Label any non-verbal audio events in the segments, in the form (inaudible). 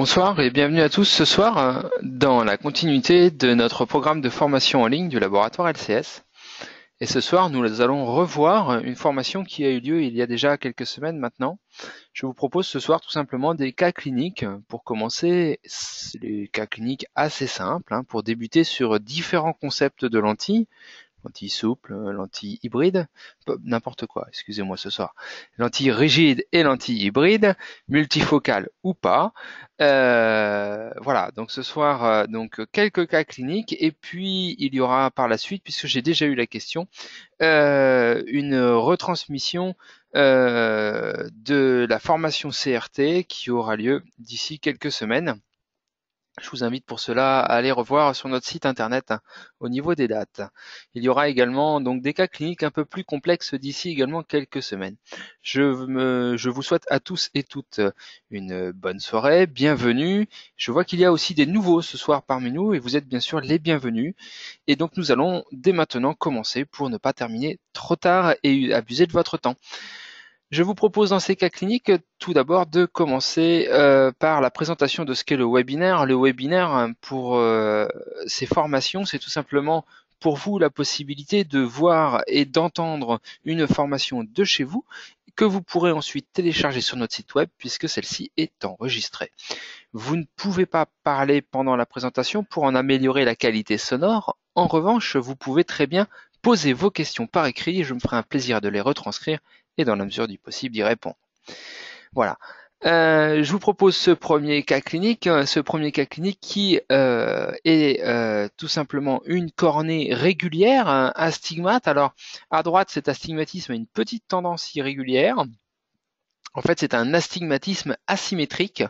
Bonsoir et bienvenue à tous ce soir euh, dans la continuité de notre programme de formation en ligne du laboratoire LCS. Et ce soir, nous allons revoir une formation qui a eu lieu il y a déjà quelques semaines maintenant. Je vous propose ce soir tout simplement des cas cliniques. Pour commencer, les cas cliniques assez simples hein, pour débuter sur différents concepts de lentilles lentille souple, euh, lentille hybride, n'importe quoi, excusez-moi ce soir, lentille rigide et lentille hybride, multifocale ou pas. Euh, voilà, donc ce soir, euh, donc quelques cas cliniques et puis il y aura par la suite, puisque j'ai déjà eu la question, une retransmission de la formation CRT qui aura lieu d'ici quelques semaines. Je vous invite pour cela à aller revoir sur notre site internet hein, au niveau des dates. Il y aura également donc des cas cliniques un peu plus complexes d'ici également quelques semaines. je vous souhaite à tous et toutes une bonne soirée, bienvenue. Je vois qu'il y a aussi des nouveaux ce soir parmi nous et vous êtes bien sûr les bienvenus. Et donc nous allons dès maintenant commencer pour ne pas terminer trop tard et abuser de votre temps. Je vous propose dans ces cas cliniques tout d'abord de commencer euh, par la présentation de ce qu'est le webinaire. Le webinaire hein, pour euh, ces formations, c'est tout simplement pour vous la possibilité de voir et d'entendre une formation de chez vous que vous pourrez ensuite télécharger sur notre site web puisque celle-ci est enregistrée. Vous ne pouvez pas parler pendant la présentation pour en améliorer la qualité sonore. En revanche, vous pouvez très bien poser vos questions par écrit et je me ferai un plaisir de les retranscrire et dans la mesure du possible d'y répondre. Voilà. Euh, je vous propose ce premier cas clinique, hein, ce premier cas clinique qui euh, est euh, tout simplement une cornée régulière, un astigmate. Alors à droite, cet astigmatisme a une petite tendance irrégulière. En fait, c'est un astigmatisme asymétrique,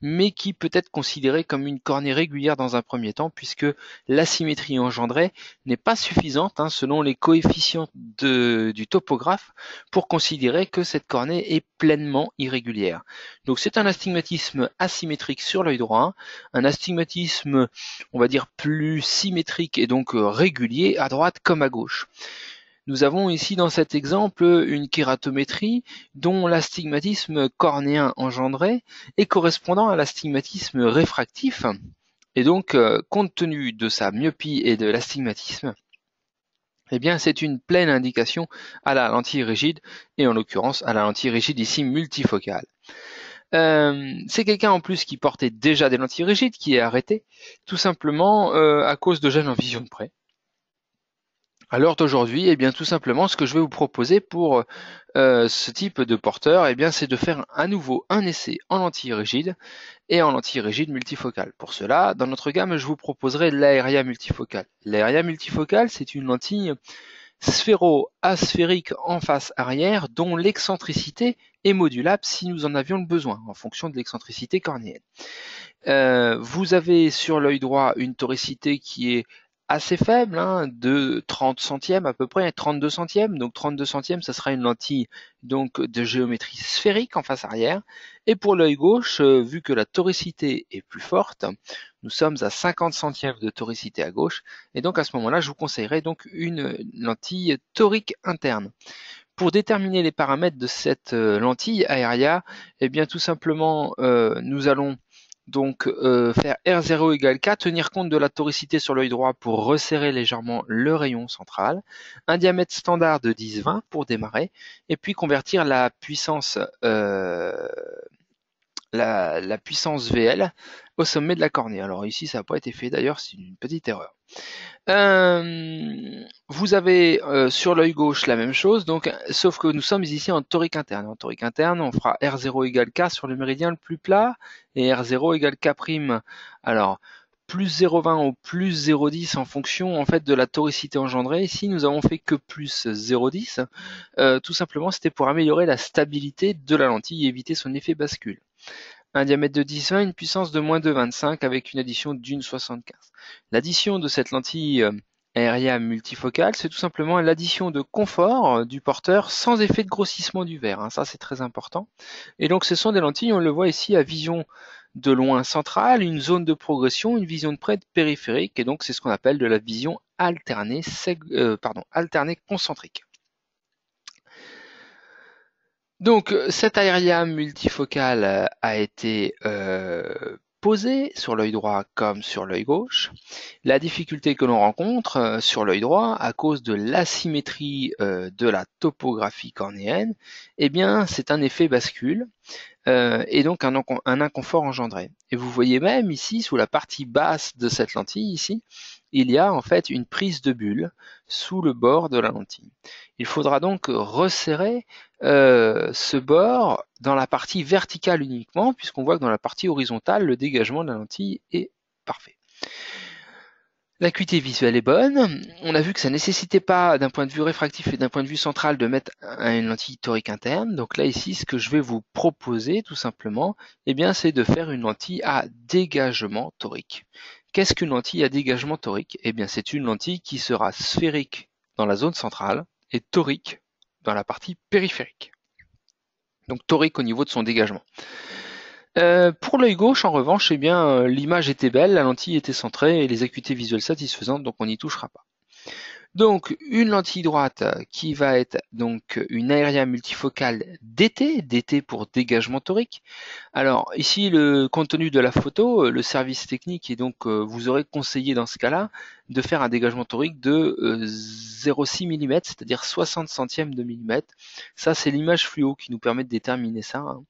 mais qui peut être considéré comme une cornée régulière dans un premier temps, puisque l'asymétrie engendrée n'est pas suffisante, hein, selon les coefficients du topographe, pour considérer que cette cornée est pleinement irrégulière. Donc c'est un astigmatisme asymétrique sur l'œil droit, un astigmatisme, on va dire, plus symétrique et donc euh, régulier à droite comme à gauche. Nous avons ici dans cet exemple une kératométrie dont l'astigmatisme cornéen engendré est correspondant à l'astigmatisme réfractif et donc euh, compte tenu de sa myopie et de l'astigmatisme, eh bien c'est une pleine indication à la lentille rigide et en l'occurrence à la lentille rigide ici multifocale. Euh, c'est quelqu'un en plus qui portait déjà des lentilles rigides qui est arrêté tout simplement euh, à cause de gêne en vision de près. Alors d'aujourd'hui, eh bien tout simplement ce que je vais vous proposer pour euh, euh, ce type de porteur, eh bien c'est de faire à nouveau un essai en lentille rigide et en lentille rigide multifocale. Pour cela, dans notre gamme, je vous proposerai l'aéria multifocale. L'aéria multifocale, c'est une lentille sphéro-asphérique en face arrière dont l'excentricité est modulable si nous en avions le besoin en fonction de l'excentricité cornéenne. Euh, vous avez sur l'œil droit une toricité qui est assez faible, hein, de 30 centièmes à peu près, 32 centièmes. Donc 32 centièmes, ça sera une lentille donc de géométrie sphérique en face arrière. Et pour l'œil gauche, euh, vu que la toricité est plus forte, nous sommes à 50 centièmes de toricité à gauche. Et donc à ce moment-là, je vous conseillerais donc une lentille torique interne. Pour déterminer les paramètres de cette euh, lentille aéria, eh bien tout simplement, euh, nous allons donc euh, faire R0 égale K, tenir compte de la toricité sur l'œil droit pour resserrer légèrement le rayon central, un diamètre standard de 10-20 pour démarrer, et puis convertir la puissance euh, la, puissance VL au sommet de la cornée. Alors ici, ça n'a pas été fait d'ailleurs, c'est une petite erreur. Euh, vous avez euh, sur l'œil gauche la même chose, donc sauf que nous sommes ici en torique interne. En torique interne, on fera R0 égale K sur le méridien le plus plat et R0 égale K'. Alors, plus 0,20 ou plus 0,10 en fonction en fait de la toricité engendrée. Ici, nous avons fait que plus 0,10. Euh, tout simplement, c'était pour améliorer la stabilité de la lentille et éviter son effet bascule un diamètre de 10 20, une puissance de moins de 25 avec une addition d'une 75. L'addition de cette lentille euh, aérienne multifocale, c'est tout simplement l'addition de confort euh, du porteur sans effet de grossissement du verre. Hein. Ça, c'est très important. Et donc, ce sont des lentilles, on le voit ici à vision de loin centrale, une zone de progression, une vision de près périphérique, et donc c'est ce qu'on appelle de la vision alternée, euh, pardon, alternée concentrique. Donc euh, cet aéria multifocal euh, a été euh, sur l'œil droit comme sur l'œil gauche. La difficulté que l'on rencontre euh, sur l'œil droit à cause de l'asymétrie de la topographie cornéenne, eh bien c'est un effet bascule et donc un inconfort engendré. Et vous voyez même ici sous la partie basse de cette lentille ici, il y a en fait une prise de bulle sous le bord de la lentille. Il faudra donc resserrer euh, ce bord dans la partie verticale uniquement, puisqu'on voit que dans la partie horizontale, le dégagement de la lentille est parfait. L'acuité visuelle est bonne. On a vu que ça ne nécessitait pas, d'un point de vue réfractif et d'un point de vue central, de mettre une lentille torique interne. Donc là, ici, ce que je vais vous proposer, tout simplement, eh bien, c'est de faire une lentille à dégagement torique. Qu'est-ce qu'une lentille à dégagement torique? Eh bien c'est une lentille qui sera sphérique dans la zone centrale et torique dans la partie périphérique. Donc torique au niveau de son dégagement. Euh, pour l'œil gauche, en revanche, eh bien, euh, l'image était belle, la lentille était centrée et les acuités visuelles satisfaisantes, donc on n'y touchera pas. Donc une lentille droite qui va être donc une aéria multifocale DT, DT pour dégagement torique. Alors ici le contenu de la photo, le service technique et donc euh, vous aurez conseillé dans ce cas-là de faire un dégagement torique de 0,6 euh, mm, c'est-à-dire 60 centièmes de millimètre. Ça c'est l'image fluo qui nous permet de déterminer ça. Hein.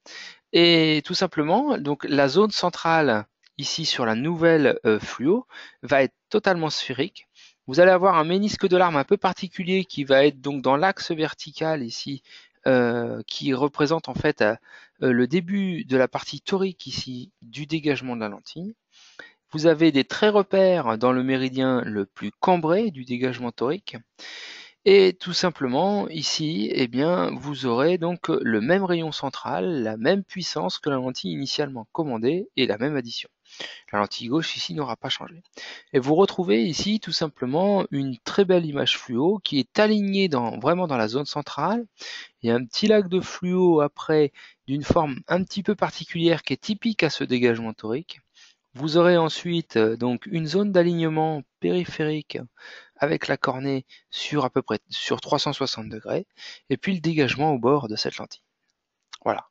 Et tout simplement donc la zone centrale ici sur la nouvelle euh, fluo va être totalement sphérique vous allez avoir un ménisque de l'arme un peu particulier qui va être donc dans l'axe vertical ici, euh, qui représente en fait euh, le début de la partie torique ici du dégagement de la lentille. Vous avez des traits repères dans le méridien le plus cambré du dégagement torique. Et tout simplement, ici, eh bien, vous aurez donc le même rayon central, la même puissance que la lentille initialement commandée et la même addition. La lentille gauche ici n'aura pas changé. Et vous retrouvez ici tout simplement une très belle image fluo qui est alignée dans, vraiment dans la zone centrale. Il y a un petit lac de fluo après d'une forme un petit peu particulière qui est typique à ce dégagement torique. Vous aurez ensuite euh, donc une zone d'alignement périphérique avec la cornée sur à peu près sur 360 degrés et puis le dégagement au bord de cette lentille. Voilà.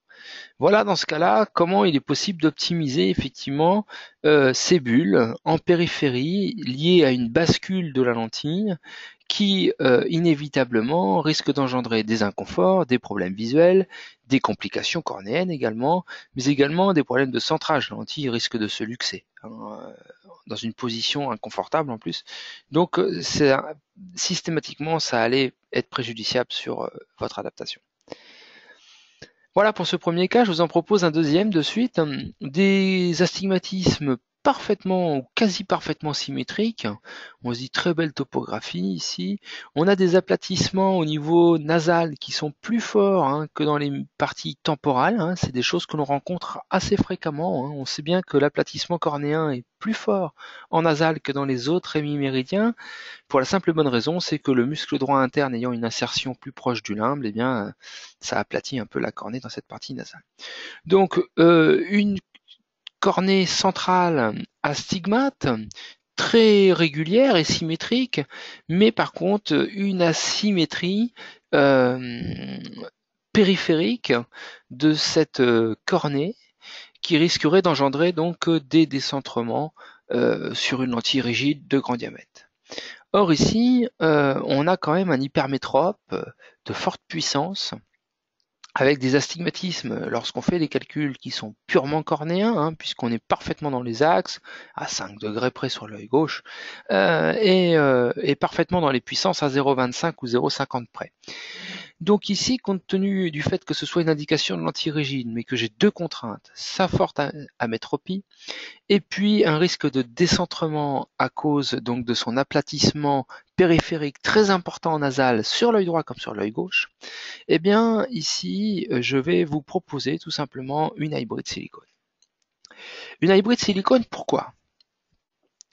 Voilà, dans ce cas-là, comment il est possible d'optimiser effectivement euh, ces bulles en périphérie liées à une bascule de la lentille qui euh, inévitablement risque d'engendrer des inconforts, des problèmes visuels, des complications cornéennes également, mais également des problèmes de centrage. La lentille risque de se luxer hein, euh, dans une position inconfortable en plus. Donc, systématiquement, ça allait être préjudiciable sur votre adaptation. Voilà pour ce premier cas, je vous en propose un deuxième de suite. Hum, des astigmatismes parfaitement ou quasi parfaitement symétrique. On se dit très belle topographie ici. On a des aplatissements au niveau nasal qui sont plus forts hein, que dans les parties temporales. Hein. C'est des choses que l'on rencontre assez fréquemment. Hein. On sait bien que l'aplatissement cornéen est plus fort en nasal que dans les autres hémiméridiens, pour la simple bonne raison, c'est que le muscle droit interne ayant une insertion plus proche du limbe, eh bien, ça aplatit un peu la cornée dans cette partie nasale. Donc, euh, une cornée centrale à très régulière et symétrique, mais par contre une asymétrie euh, périphérique de cette euh, cornée qui risquerait d'engendrer donc des décentrements euh, sur une lentille rigide de grand diamètre. Or ici, on a quand même un hypermétrope de forte puissance avec des astigmatismes. Euh, lorsqu'on fait des calculs qui sont purement cornéens, hein, puisqu'on est parfaitement dans les axes, à 5 degrés près sur l'œil gauche, euh, euh, et, parfaitement dans les puissances à 0,25 ou 0,50 près. Donc ici, compte tenu du fait que ce soit une indication de l'antirigide, mais que j'ai deux contraintes, sa forte amétropie, et puis un risque de décentrement à cause donc de son aplatissement périphérique très important nasal sur l'œil droit comme sur l'œil gauche, et eh bien ici, euh, je vais vous proposer tout simplement une hybride silicone. Une hybride silicone, pourquoi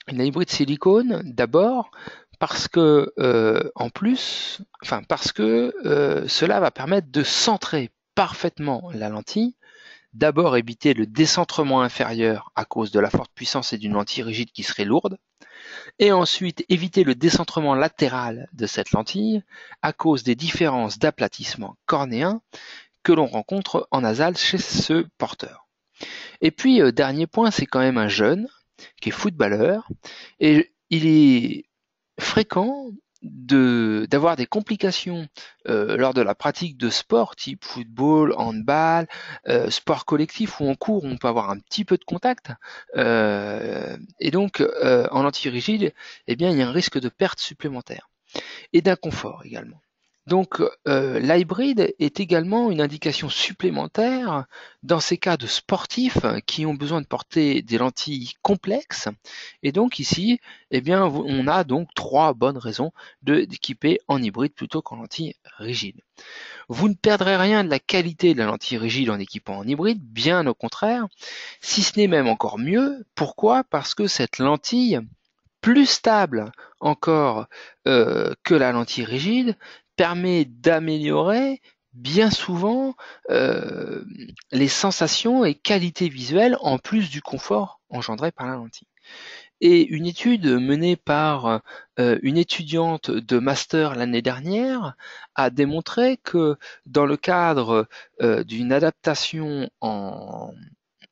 Une hybride silicone, d'abord, parce que euh, en plus, enfin parce que euh, cela va permettre de centrer parfaitement la lentille. D'abord éviter le décentrement inférieur à cause de la forte puissance et d'une lentille rigide qui serait lourde et ensuite éviter le décentrement latéral de cette lentille à cause des différences d'aplatissement cornéen que l'on rencontre en nasal chez ce porteur. Et puis, euh, dernier point, c'est quand même un jeune qui est footballeur et il est fréquent d'avoir des complications euh, lors de la pratique de sport type football, handball, euh, sport collectif ou en cours on peut avoir un petit peu de contact euh, et donc euh, en anti eh bien il y a un risque de perte supplémentaire et d'inconfort également. Donc euh, l'hybride est également une indication supplémentaire dans ces cas de sportifs qui ont besoin de porter des lentilles complexes. Et donc ici, eh bien, on a donc trois bonnes raisons d'équiper en hybride plutôt qu'en lentille rigide. Vous ne perdrez rien de la qualité de la lentille rigide en équipant en hybride, bien au contraire, si ce n'est même encore mieux. Pourquoi Parce que cette lentille plus stable encore euh, que la lentille rigide permet d'améliorer bien souvent euh, les sensations et qualités visuelles en plus du confort engendré par la lentille. Et une étude menée par euh, une étudiante de master l'année dernière a démontré que dans le cadre euh, d'une adaptation en,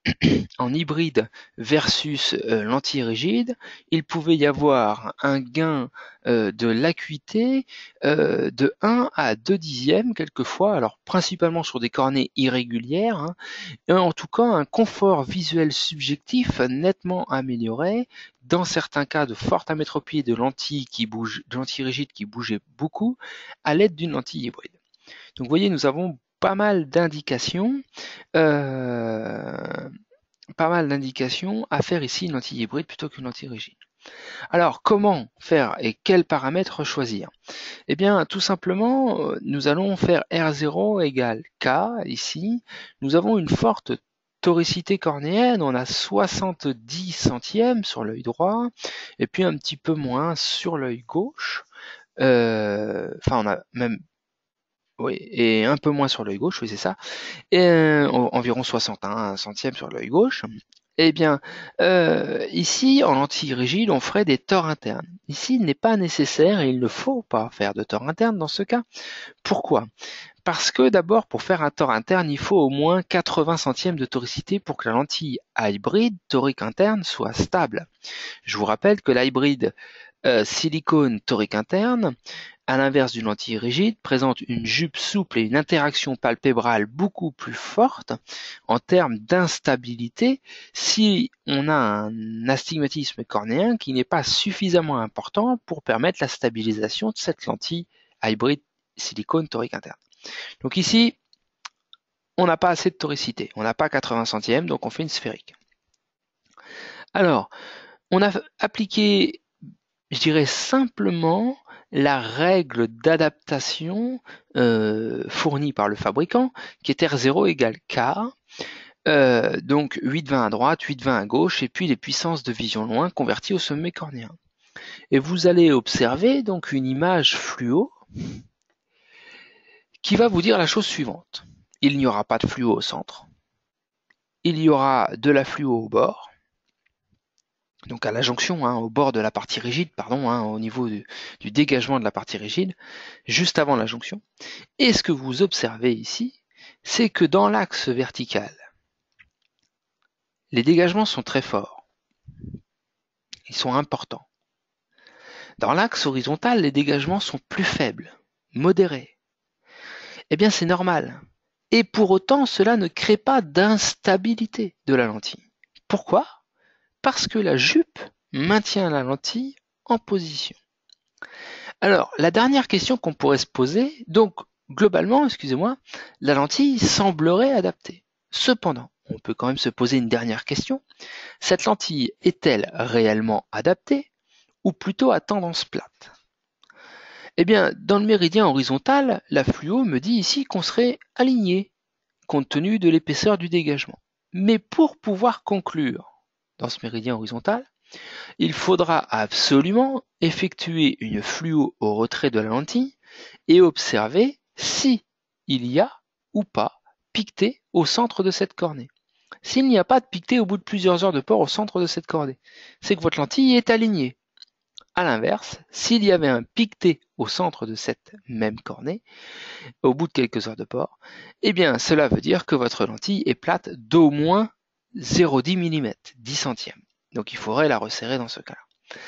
(clears throat) En hybride versus euh, rigide, il pouvait y avoir un gain euh, de l'acuité euh, de 1 à 2 dixièmes quelquefois, alors principalement sur des cornées irrégulières, hein, en tout cas un confort visuel subjectif nettement amélioré, dans certains cas de forte amétropie de lentilles qui de lentilles qui bougeait beaucoup, à l'aide d'une lentille hybride. Donc vous voyez, nous avons pas mal d'indications euh, pas mal d'indications à faire ici une lentille hybride plutôt qu'une lentille rigide. Alors comment faire et quels paramètres choisir Eh bien tout simplement euh, nous allons faire R0 égale K ici. Nous avons une forte toricité cornéenne, on a 70 centièmes sur l'œil droit et puis un petit peu moins sur l'œil gauche. Euh, enfin on a même oui, et un peu moins sur l'œil gauche, oui, c'est ça. Et euh, environ 61 hein, centièmes sur l'œil gauche. Eh bien, euh, ici, en lentille rigide, on ferait des torts internes. Ici, il n'est pas nécessaire et il ne faut pas faire de tort internes dans ce cas. Pourquoi Parce que d'abord, pour faire un tort interne, il faut au moins 80 centièmes de toricité pour que la lentille hybride torique interne soit stable. Je vous rappelle que l'hybride euh, silicone torique interne, à l'inverse d'une lentille rigide, présente une jupe souple et une interaction palpébrale beaucoup plus forte en termes d'instabilité si on a un astigmatisme cornéen qui n'est pas suffisamment important pour permettre la stabilisation de cette lentille hybride silicone torique interne. Donc ici, on n'a pas assez de toricité, on n'a pas 80 centièmes, donc on fait une sphérique. Alors, on a appliqué je dirais simplement la règle d'adaptation euh, fournie par le fabricant, qui est R0 égale K. Euh, donc 8,20 à droite, 8,20 à gauche, et puis les puissances de vision loin converties au sommet cornéen. Et vous allez observer donc une image fluo qui va vous dire la chose suivante. Il n'y aura pas de fluo au centre. Il y aura de la fluo au bord donc à la jonction, hein, au bord de la partie rigide, pardon, hein, au niveau du, du, dégagement de la partie rigide, juste avant la jonction. Et ce que vous observez ici, c'est que dans l'axe vertical, les dégagements sont très forts. Ils sont importants. Dans l'axe horizontal, les dégagements sont plus faibles, modérés. Eh bien, c'est normal. Et pour autant, cela ne crée pas d'instabilité de la lentille. Pourquoi parce que la jupe maintient la lentille en position. Alors, la dernière question qu'on pourrait se poser, donc globalement, excusez-moi, la lentille semblerait adaptée. Cependant, on peut quand même se poser une dernière question. Cette lentille est-elle réellement adaptée ou plutôt à tendance plate Eh bien, dans le méridien horizontal, la fluo me dit ici qu'on serait aligné, compte tenu de l'épaisseur du dégagement. Mais pour pouvoir conclure dans ce méridien horizontal, il faudra absolument effectuer une fluo au retrait de la lentille et observer si il y a ou pas piqueté au centre de cette cornée. S'il n'y a pas de piqueté au bout de plusieurs heures de port au centre de cette cornée, c'est que votre lentille est alignée. À l'inverse, s'il y avait un piqueté au centre de cette même cornée, au bout de quelques heures de port, eh bien cela veut dire que votre lentille est plate d'au moins 0,10 mm, 10 centièmes. Donc il faudrait la resserrer dans ce cas-là.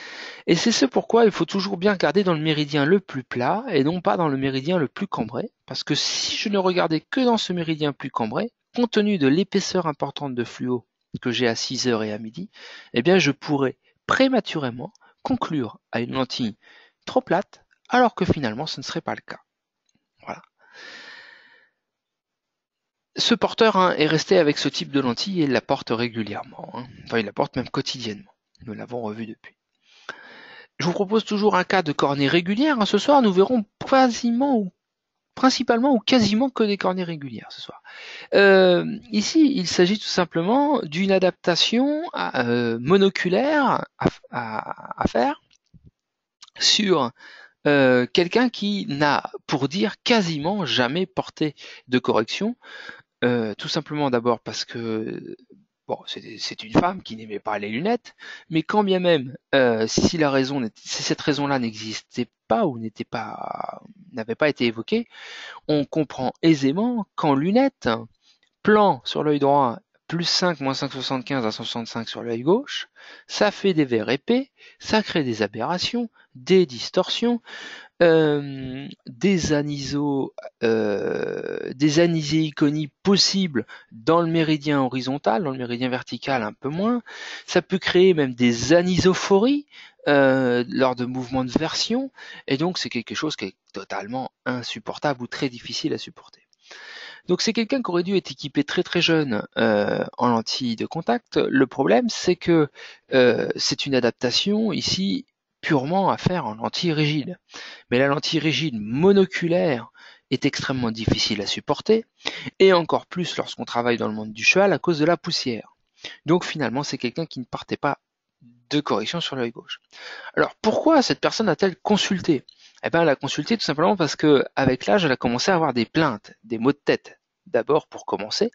Et c'est ce pourquoi il faut toujours bien regarder dans le méridien le plus plat et non pas dans le méridien le plus cambré, parce que si je ne regardais que dans ce méridien plus cambré, compte tenu de l'épaisseur importante de fluo que j'ai à 6 heures et à midi, eh bien je pourrais prématurément conclure à une lentille trop plate, alors que finalement ce ne serait pas le cas. ce porteur hein, est resté avec ce type de lentille et la porte régulièrement. Hein. Enfin, il la porte même quotidiennement. Nous l'avons revu depuis. Je vous propose toujours un cas de cornée régulière. Hein. Ce soir, nous verrons quasiment ou principalement ou quasiment que des cornées régulières ce soir. Euh, ici, il s'agit tout simplement d'une adaptation euh, monoculaire à, faire sur euh, quelqu'un qui n'a, pour dire, quasiment jamais porté de correction, euh, tout simplement d'abord parce que bon, c'est une femme qui n'aimait pas les lunettes, mais quand bien même, euh, si la raison, cette raison-là n'existait pas ou n'était pas, n'avait pas été évoquée, on comprend aisément qu'en lunettes, plan sur l'œil droit plus 5, moins 5,75 à 165 sur l'œil gauche, ça fait des verres épais, ça crée des aberrations, des distorsions, des anisos, euh, des euh, possibles dans le méridien horizontal, dans le méridien vertical un peu moins. Ça peut créer même des anisophories euh, lors de mouvements de version, et donc c'est quelque chose qui est totalement insupportable ou très difficile à supporter. Donc c'est quelqu'un qui aurait dû être équipé très très jeune euh, en lentilles de contact. Le problème c'est que c'est une adaptation ici purement à faire en lentille rigide, mais la lentille rigide monoculaire est extrêmement difficile à supporter, et encore plus lorsqu'on travaille dans le monde du cheval à cause de la poussière. Donc finalement, c'est quelqu'un qui ne partait pas de correction sur l'œil gauche. Alors pourquoi cette personne a-t-elle consulté Eh bien, elle a consulté tout simplement parce que avec l'âge, elle a commencé à avoir des plaintes, des maux de tête d'abord pour commencer,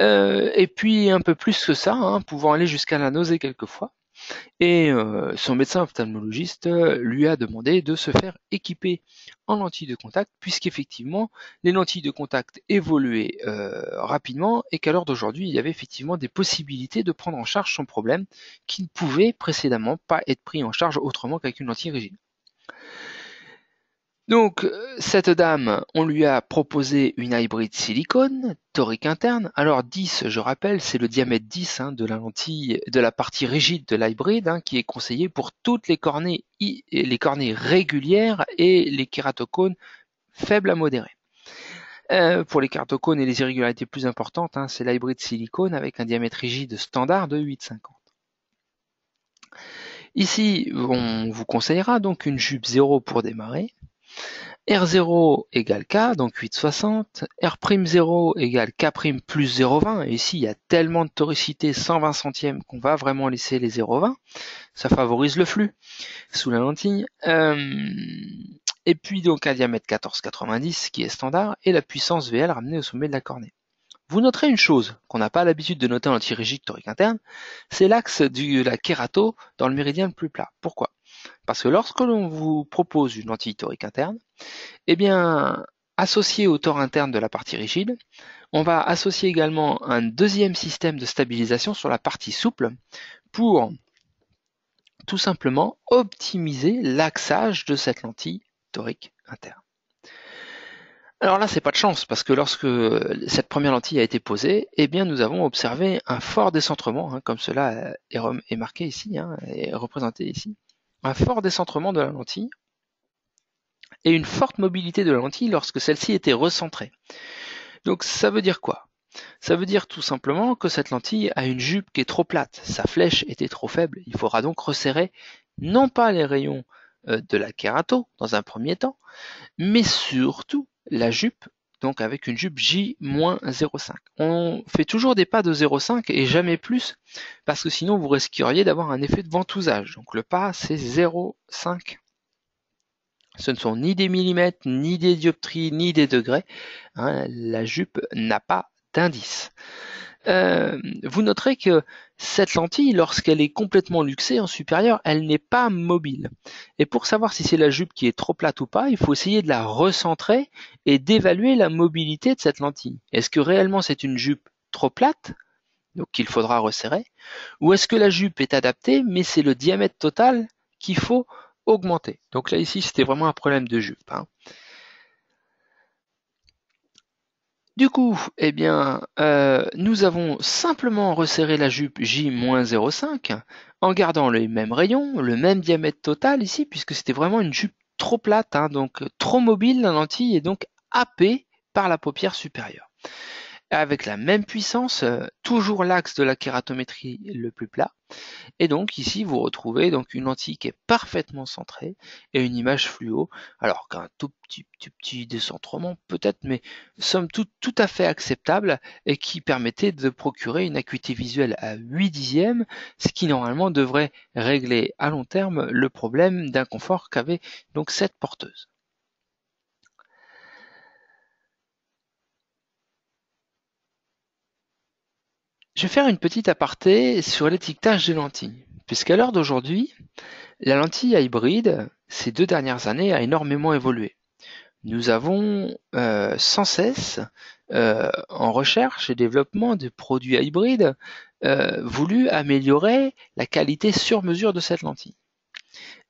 euh, et puis un peu plus que ça, hein, pouvant aller jusqu'à la nausée quelquefois. Et euh, son médecin ophtalmologiste euh, lui a demandé de se faire équiper en lentilles de contact, puisqu'effectivement, les lentilles de contact évoluaient euh, rapidement et qu'à l'heure d'aujourd'hui, il y avait effectivement des possibilités de prendre en charge son problème qui ne pouvait précédemment pas être pris en charge autrement qu'avec une lentille rigide. Donc, euh, cette dame, on lui a proposé une hybride silicone, torique interne. Alors 10, je rappelle, c'est le diamètre 10 hein, de la lentille, de la partie rigide de l'hybride, hein, qui est conseillé pour toutes les cornées, les cornées régulières et les kératocones faibles à modérés. Euh, pour les kératocones et les irrégularités plus importantes, hein, c'est l'hybride silicone avec un diamètre rigide standard de 8,50. Ici, on vous conseillera donc une jupe 0 pour démarrer, R 0 égale K, donc 8,60, R'0 égale K plus 0,20, et ici il y a tellement de toricité, 120 centièmes, qu'on va vraiment laisser les 0,20, ça favorise le flux sous la lentille. Euh, et puis donc un diamètre 14,90 qui est standard, et la puissance VL ramenée au sommet de la cornée. Vous noterez une chose qu'on n'a pas l'habitude de noter en antirégique torique interne, c'est l'axe de la kérato dans le méridien le plus plat. Pourquoi parce que lorsque l'on vous propose une lentille torique interne, eh bien, associé au tort interne de la partie rigide, on va associer également un deuxième système de stabilisation sur la partie souple pour tout simplement optimiser l'axage de cette lentille torique interne. Alors là, c'est pas de chance, parce que lorsque cette première lentille a été posée, eh bien, nous avons observé un fort décentrement, hein, comme cela est, marqué ici, est hein, représenté ici un fort décentrement de la lentille et une forte mobilité de la lentille lorsque celle-ci était recentrée. Donc ça veut dire quoi Ça veut dire tout simplement que cette lentille a une jupe qui est trop plate, sa flèche était trop faible, il faudra donc resserrer non pas les rayons euh, de la kérato dans un premier temps, mais surtout la jupe donc avec une jupe J-0,5. On fait toujours des pas de 0,5 et jamais plus, parce que sinon vous risqueriez d'avoir un effet de ventousage. Donc le pas, c'est 0,5. Ce ne sont ni des millimètres, ni des dioptries, ni des degrés. Hein. la jupe n'a pas d'indice. Euh, vous noterez que cette lentille lorsqu'elle est complètement luxée en supérieur elle n'est pas mobile et pour savoir si c'est la jupe qui est trop plate ou pas, il faut essayer de la recentrer et d'évaluer la mobilité de cette lentille. Est-ce que réellement c'est une jupe trop plate, donc qu'il faudra resserrer, ou est-ce que la jupe est adaptée mais c'est le diamètre total qu'il faut augmenter. Donc là ici c'était vraiment un problème de jupe. Hein. Du coup, eh bien, euh, nous avons simplement resserré la jupe J-0,5 en gardant le même rayon, le même diamètre total ici, puisque c'était vraiment une jupe trop plate, hein, donc trop mobile la lentille et donc happée par la paupière supérieure avec la même puissance, euh, toujours l'axe de la kératométrie le plus plat. Et donc ici, vous retrouvez donc une lentille qui est parfaitement centrée et une image fluo, alors qu'un tout petit, petit, petit décentrement peut-être, mais somme toute tout à fait acceptable et qui permettait de procurer une acuité visuelle à 8 dixièmes, ce qui normalement devrait régler à long terme le problème d'inconfort qu'avait donc cette porteuse. Je vais faire une petite aparté sur l'étiquetage des lentilles, puisqu'à l'heure d'aujourd'hui, la lentille hybride, ces deux dernières années, a énormément évolué. Nous avons euh, sans cesse, euh, en recherche et développement de produits hybrides, euh, voulu améliorer la qualité sur mesure de cette lentille.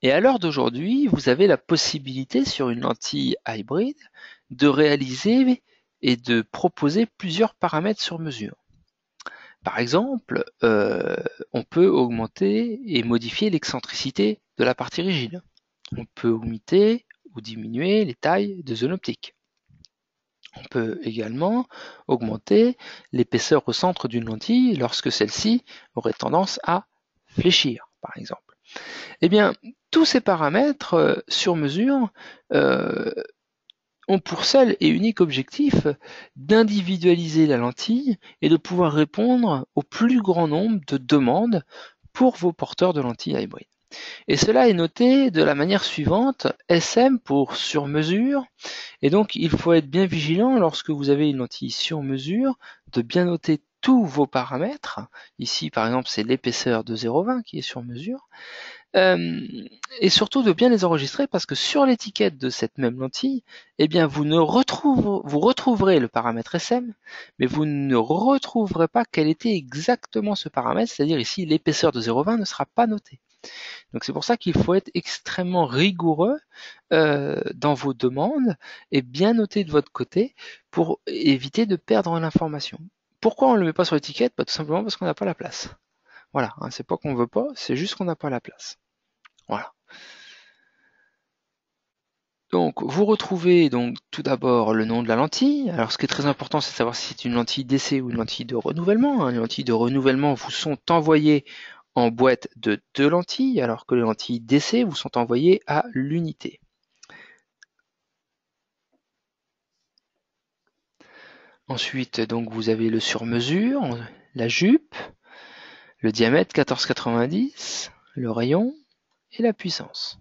Et à l'heure d'aujourd'hui, vous avez la possibilité sur une lentille hybride de réaliser et de proposer plusieurs paramètres sur mesure par exemple, euh, on peut augmenter et modifier l'excentricité de la partie rigide. On peut augmenter ou diminuer les tailles de zone optique. On peut également augmenter l'épaisseur au centre d'une lentille lorsque celle-ci aurait tendance à fléchir, par exemple. Eh bien, tous ces paramètres euh, sur mesure euh, ont pour seul et unique objectif d'individualiser la lentille et de pouvoir répondre au plus grand nombre de demandes pour vos porteurs de lentilles hybrides. Et cela est noté de la manière suivante, SM pour sur mesure, et donc il faut être bien vigilant lorsque vous avez une lentille sur mesure, de bien noter tous vos paramètres, ici par exemple c'est l'épaisseur de 0,20 qui est sur mesure, euh, et surtout de bien les enregistrer parce que sur l'étiquette de cette même lentille, eh bien vous ne retrouverez, vous retrouverez le paramètre SM, mais vous ne retrouverez pas quel était exactement ce paramètre, c'est-à-dire ici l'épaisseur de 0,20 ne sera pas notée. Donc c'est pour ça qu'il faut être extrêmement rigoureux euh, dans vos demandes et bien noter de votre côté pour éviter de perdre l'information. Pourquoi on ne le met pas sur l'étiquette bah, Tout simplement parce qu'on n'a pas la place. Voilà, hein, c'est pas qu'on veut pas, c'est juste qu'on n'a pas la place. Voilà. Donc, vous retrouvez donc tout d'abord le nom de la lentille. Alors, ce qui est très important, c'est de savoir si c'est une lentille d'essai ou une lentille de renouvellement. Hein. Les lentilles de renouvellement vous sont envoyées en boîte de deux lentilles, alors que les lentilles d'essai vous sont envoyées à l'unité. Ensuite, donc, vous avez le sur-mesure, la jupe, le diamètre 14,90, le rayon et la puissance.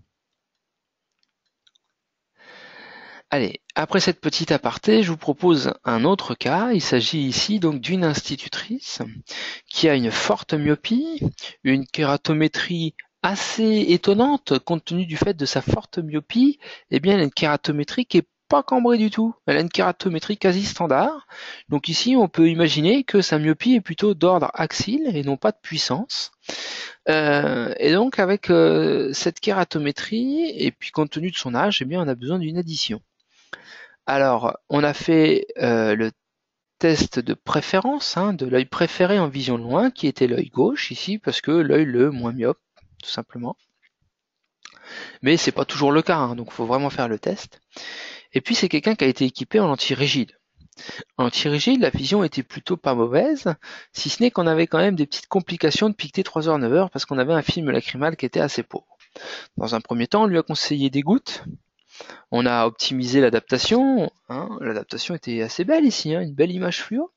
Allez, après cette petite aparté, je vous propose un autre cas. Il s'agit ici donc d'une institutrice qui a une forte myopie, une kératométrie assez étonnante compte tenu du fait de sa forte myopie. Eh bien, une kératométrie qui est pas cambré du tout, elle a une kératométrie quasi standard. Donc ici, on peut imaginer que sa myopie est plutôt d'ordre axile et non pas de puissance. Euh, et donc avec euh, cette kératométrie, et puis compte tenu de son âge, eh bien on a besoin d'une addition. Alors, on a fait euh, le test de préférence hein, de l'œil préféré en vision loin, qui était l'œil gauche ici, parce que l'œil le moins myope, tout simplement. Mais c'est pas toujours le cas, hein, donc il faut vraiment faire le test. Et puis c'est quelqu'un qui a été équipé en anti-rigide. En anti-rigide, la vision était plutôt pas mauvaise, si ce n'est qu'on avait quand même des petites complications de piqueter 3h, 9h parce qu'on avait un film lacrymal qui était assez pauvre. Dans un premier temps, on lui a conseillé des gouttes. On a optimisé l'adaptation. Hein. L'adaptation était assez belle ici, hein, une belle image fluo.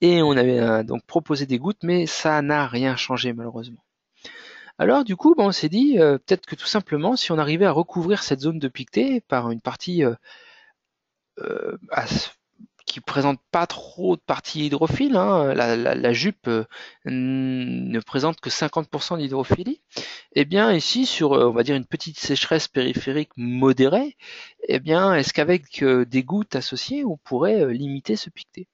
Et on avait euh, donc proposé des gouttes, mais ça n'a rien changé malheureusement. Alors du coup, on s'est dit euh, peut-être que tout simplement, si on arrivait à recouvrir cette zone de piqueté par une partie euh, euh à, qui présente pas trop de partie hydrophile, hein, la, jupe euh, ne présente que 50% d'hydrophilie, eh bien ici sur on va dire une petite sécheresse périphérique modérée, eh bien est-ce qu'avec des gouttes associées on pourrait limiter ce piqueté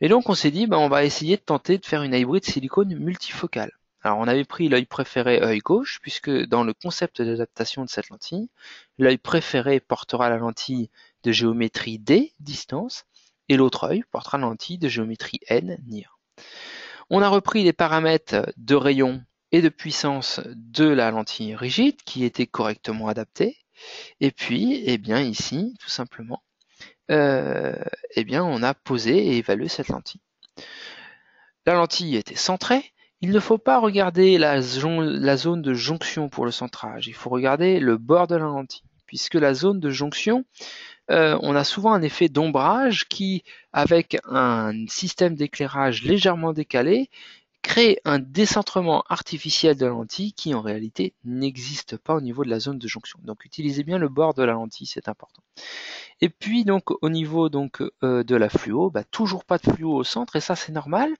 Et donc on s'est dit ben, on va essayer de tenter de faire une hybride silicone multifocale. Alors on avait pris l'œil préféré euh, œil gauche, puisque dans le concept d'adaptation de cette lentille, l'œil préféré portera la lentille de géométrie D, distance, et l'autre œil portera la lentille de géométrie N, NIR. On a repris les paramètres de rayon et de puissance de la lentille rigide qui était correctement adaptée. Et puis, eh bien ici, tout simplement, euh, eh bien on a posé et évalué cette lentille. La lentille était centrée, il ne faut pas regarder la, zone de jonction pour le centrage, il faut regarder le bord de la lentille, puisque la zone de jonction, euh, on a souvent un effet d'ombrage qui, avec un système d'éclairage légèrement décalé, créer un décentrement artificiel de la lentille qui en réalité n'existe pas au niveau de la zone de jonction. Donc utilisez bien le bord de la lentille, c'est important. Et puis donc au niveau donc euh, de la fluo, bah, toujours pas de fluo au centre et ça c'est normal.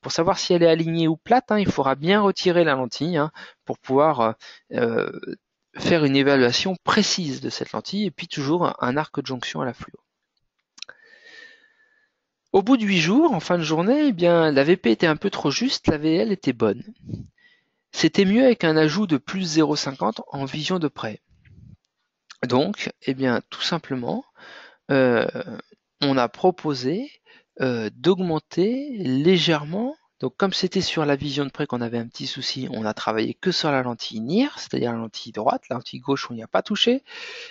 Pour savoir si elle est alignée ou plate, hein, il faudra bien retirer la lentille hein, pour pouvoir euh, euh, faire une évaluation précise de cette lentille et puis toujours un arc de jonction à la fluo. Au bout de huit jours, en fin de journée, eh bien, la VP était un peu trop juste, la VL était bonne. C'était mieux avec un ajout de plus 0,50 en vision de près. Donc, eh bien, tout simplement, euh, on a proposé euh, d'augmenter légèrement. Donc, comme c'était sur la vision de près qu'on avait un petit souci, on a travaillé que sur la lentille NIR, c'est-à-dire la lentille droite, la lentille gauche, on n'y a pas touché.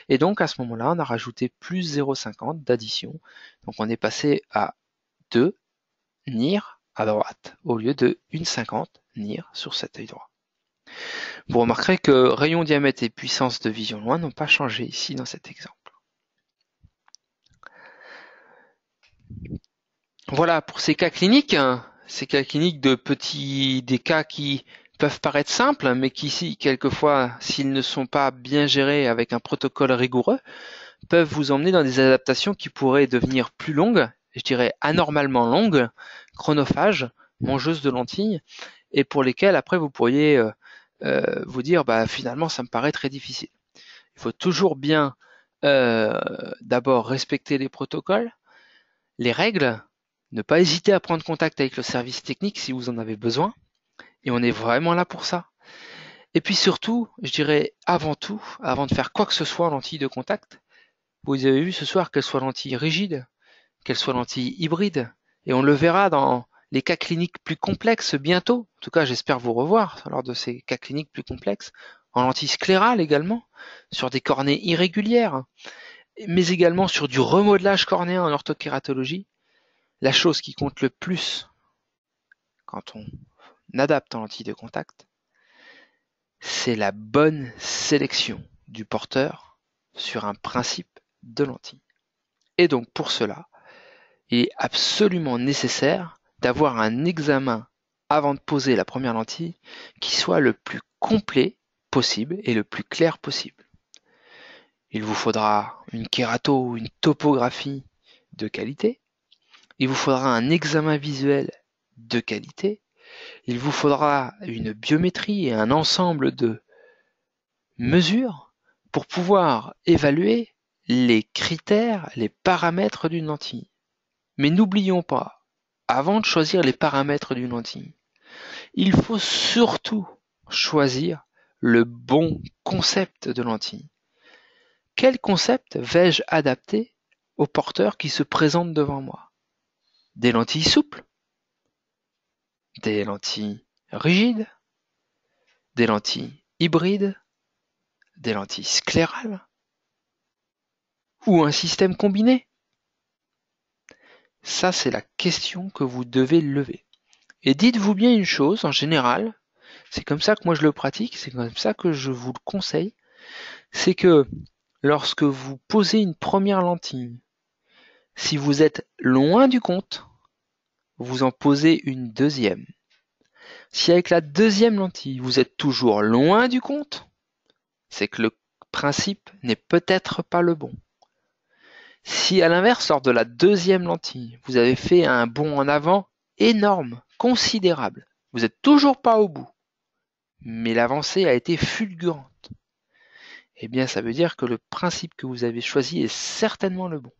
Et donc, à ce moment-là, on a rajouté plus 0,50 d'addition. Donc, on est passé à de nir à droite au lieu de 1,50 nir sur cet œil droit. Vous remarquerez que rayon, diamètre et puissance de vision loin n'ont pas changé ici dans cet exemple. Voilà pour ces cas cliniques, hein. ces cas cliniques de petits, des cas qui peuvent paraître simples, mais qui, ici, quelquefois, s'ils ne sont pas bien gérés avec un protocole rigoureux, peuvent vous emmener dans des adaptations qui pourraient devenir plus longues je dirais, anormalement longues, chronophages, mangeuses de lentilles, et pour lesquelles après vous pourriez euh, euh, vous dire, bah finalement ça me paraît très difficile. Il faut toujours bien euh, d'abord respecter les protocoles, les règles, ne pas hésiter à prendre contact avec le service technique si vous en avez besoin, et on est vraiment là pour ça. Et puis surtout, je dirais avant tout, avant de faire quoi que ce soit en lentille de contact, vous avez vu ce soir qu'elle soit lentille rigide, qu'elle soit lentille hybride. Et on le verra dans les cas cliniques plus complexes bientôt. En tout cas, j'espère vous revoir lors de ces cas cliniques plus complexes. En lentille sclérale également, sur des cornées irrégulières, mais également sur du remodelage cornéen en orthokératologie. La chose qui compte le plus quand on adapte en lentille de contact, c'est la bonne sélection du porteur sur un principe de lentille. Et donc pour cela, il est absolument nécessaire d'avoir un examen avant de poser la première lentille qui soit le plus complet possible et le plus clair possible. Il vous faudra une kérato, une topographie de qualité. Il vous faudra un examen visuel de qualité. Il vous faudra une biométrie et un ensemble de mesures pour pouvoir évaluer les critères, les paramètres d'une lentille. Mais n'oublions pas, avant de choisir les paramètres d'une lentille, il faut surtout choisir le bon concept de lentille. Quel concept vais-je adapter au porteur qui se présente devant moi Des lentilles souples Des lentilles rigides Des lentilles hybrides Des lentilles sclérales Ou un système combiné ça c'est la question que vous devez lever. Et dites-vous bien une chose, en général, c'est comme ça que moi je le pratique, c'est comme ça que je vous le conseille, c'est que lorsque vous posez une première lentille, si vous êtes loin du compte, vous en posez une deuxième. Si avec la deuxième lentille, vous êtes toujours loin du compte, c'est que le principe n'est peut-être pas le bon. Si à l'inverse lors de la deuxième lentille, vous avez fait un bond en avant énorme, considérable, vous n'êtes toujours pas au bout, mais l'avancée a été fulgurante, eh bien ça veut dire que le principe que vous avez choisi est certainement le bon,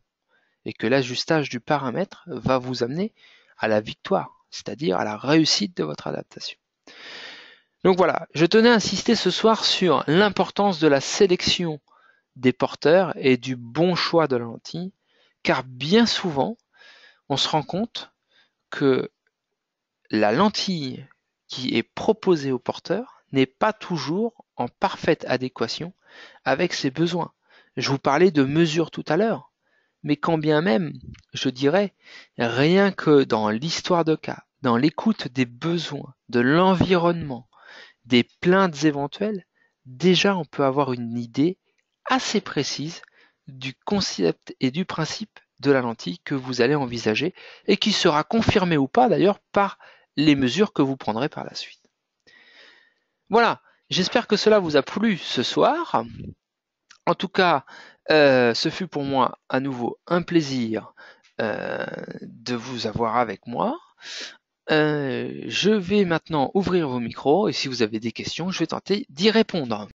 et que l'ajustage du paramètre va vous amener à la victoire, c'est-à-dire à la réussite de votre adaptation. Donc voilà, je tenais à insister ce soir sur l'importance de la sélection des porteurs et du bon choix de lentille, car bien souvent, on se rend compte que la lentille qui est proposée au porteur n'est pas toujours en parfaite adéquation avec ses besoins. Je vous parlais de mesures tout à l'heure, mais quand bien même, je dirais, rien que dans l'histoire de cas, dans l'écoute des besoins, de l'environnement, des plaintes éventuelles, déjà on peut avoir une idée assez précise du concept et du principe de la lentille que vous allez envisager et qui sera confirmé ou pas d'ailleurs par les mesures que vous prendrez par la suite. Voilà, j'espère que cela vous a plu ce soir. En tout cas, euh, ce fut pour moi à nouveau un plaisir euh, de vous avoir avec moi. Euh, je vais maintenant ouvrir vos micros et si vous avez des questions, je vais tenter d'y répondre.